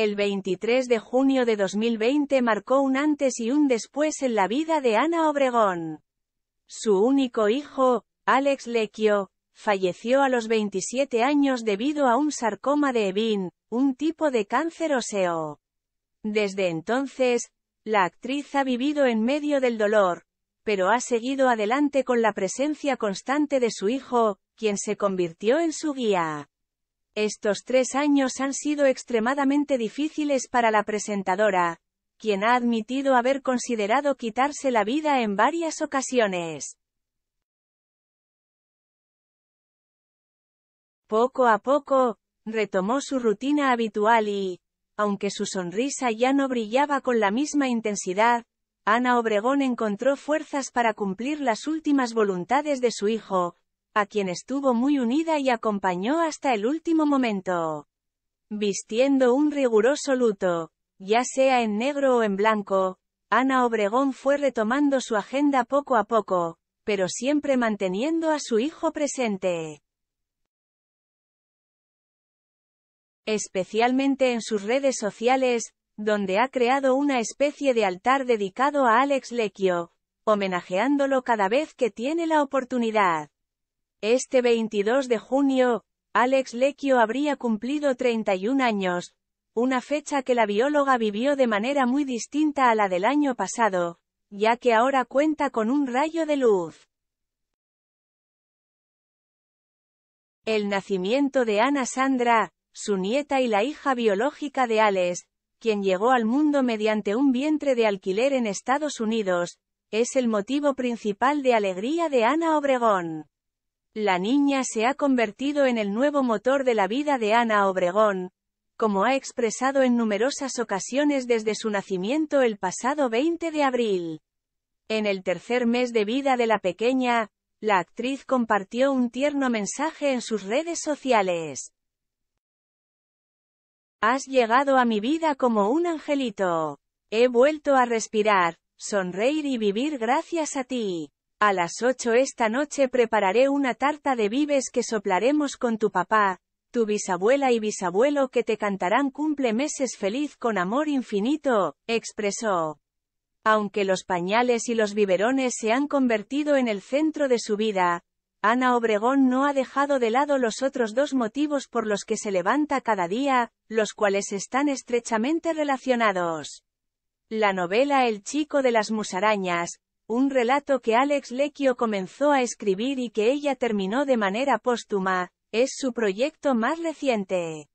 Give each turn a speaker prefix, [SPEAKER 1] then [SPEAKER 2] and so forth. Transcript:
[SPEAKER 1] El 23 de junio de 2020 marcó un antes y un después en la vida de Ana Obregón. Su único hijo, Alex Lequio, falleció a los 27 años debido a un sarcoma de Evin, un tipo de cáncer óseo. Desde entonces, la actriz ha vivido en medio del dolor, pero ha seguido adelante con la presencia constante de su hijo, quien se convirtió en su guía. Estos tres años han sido extremadamente difíciles para la presentadora, quien ha admitido haber considerado quitarse la vida en varias ocasiones. Poco a poco, retomó su rutina habitual y, aunque su sonrisa ya no brillaba con la misma intensidad, Ana Obregón encontró fuerzas para cumplir las últimas voluntades de su hijo, a quien estuvo muy unida y acompañó hasta el último momento. Vistiendo un riguroso luto, ya sea en negro o en blanco, Ana Obregón fue retomando su agenda poco a poco, pero siempre manteniendo a su hijo presente. Especialmente en sus redes sociales, donde ha creado una especie de altar dedicado a Alex Lecchio, homenajeándolo cada vez que tiene la oportunidad. Este 22 de junio, Alex Lecchio habría cumplido 31 años, una fecha que la bióloga vivió de manera muy distinta a la del año pasado, ya que ahora cuenta con un rayo de luz. El nacimiento de Ana Sandra, su nieta y la hija biológica de Alex, quien llegó al mundo mediante un vientre de alquiler en Estados Unidos, es el motivo principal de alegría de Ana Obregón. La niña se ha convertido en el nuevo motor de la vida de Ana Obregón, como ha expresado en numerosas ocasiones desde su nacimiento el pasado 20 de abril. En el tercer mes de vida de la pequeña, la actriz compartió un tierno mensaje en sus redes sociales. Has llegado a mi vida como un angelito. He vuelto a respirar, sonreír y vivir gracias a ti. A las 8 esta noche prepararé una tarta de vives que soplaremos con tu papá, tu bisabuela y bisabuelo que te cantarán cumple meses feliz con amor infinito, expresó. Aunque los pañales y los biberones se han convertido en el centro de su vida, Ana Obregón no ha dejado de lado los otros dos motivos por los que se levanta cada día, los cuales están estrechamente relacionados. La novela El chico de las musarañas, un relato que Alex Lecchio comenzó a escribir y que ella terminó de manera póstuma, es su proyecto más reciente.